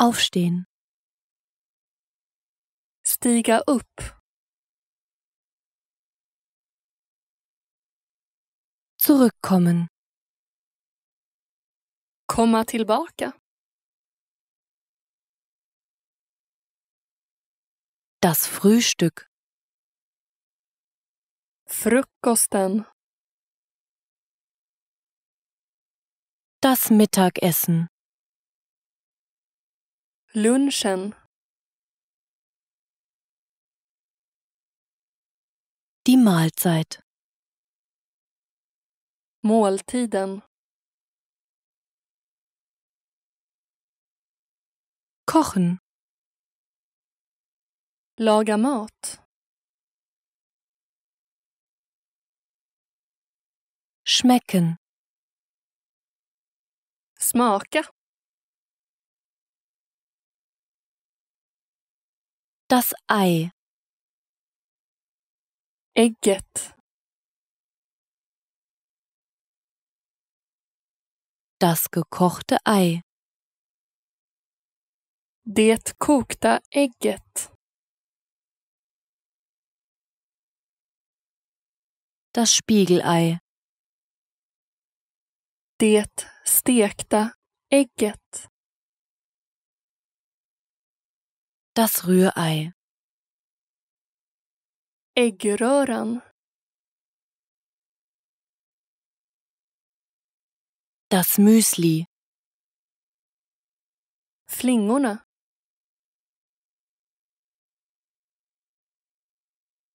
Aufstehen. Stiga upp. Zurückkommen. Komma tillbaka. Das Frühstück. Frukosten. Das Mittagessen. Lunchen. Die Mahlzeit. Måltiden. Kochen. Laga mat. Schmecken. Smaka. Das Ei. Ägget. Das gekochte Ei. Det kokta ägget. Das Spiegelei. Det stekta ägget. Das Rührei. Äggröran. Das Müsli. Flingorna.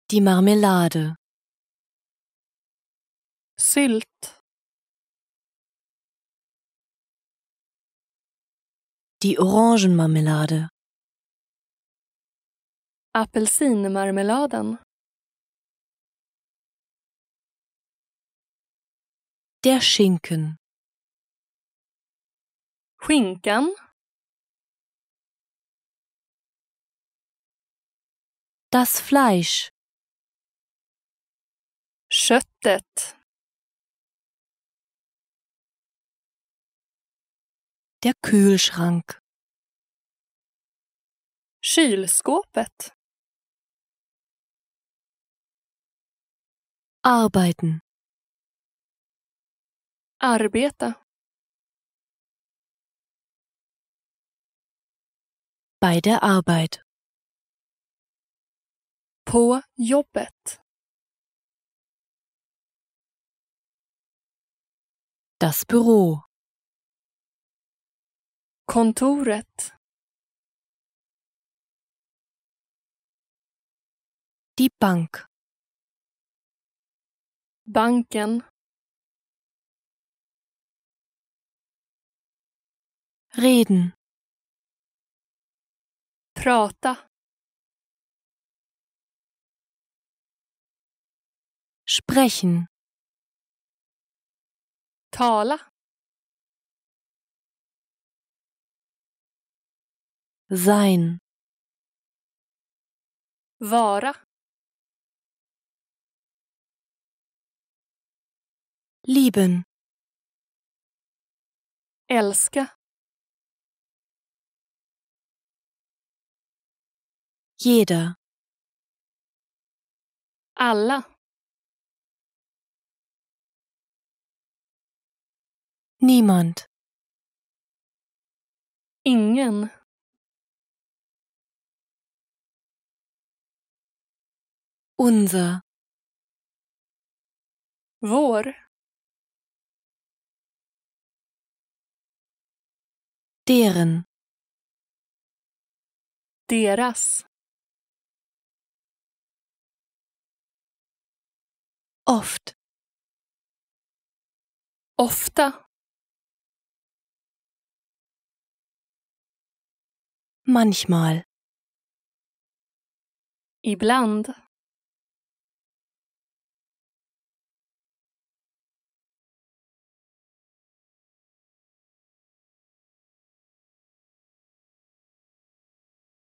Die Marmelade. Silt. Die Orangenmarmelade. Apelsinmarmeladen. Der Schinken. Skinkan. Das Fleisch. Köttet. Der Kühlschrank. Kylskåpet. Arbeiten. Arbeta. Bei der Arbeit. På jobbet. Das Büro. Kontoret. Die Bank banken reden prata sprechen tala sein vara Lieben. Älska. Jeder. Alla. Niemand. Ingen. Unser. Vår. Deren. Deras. Oft. Ofta. Manchmal. Ibland.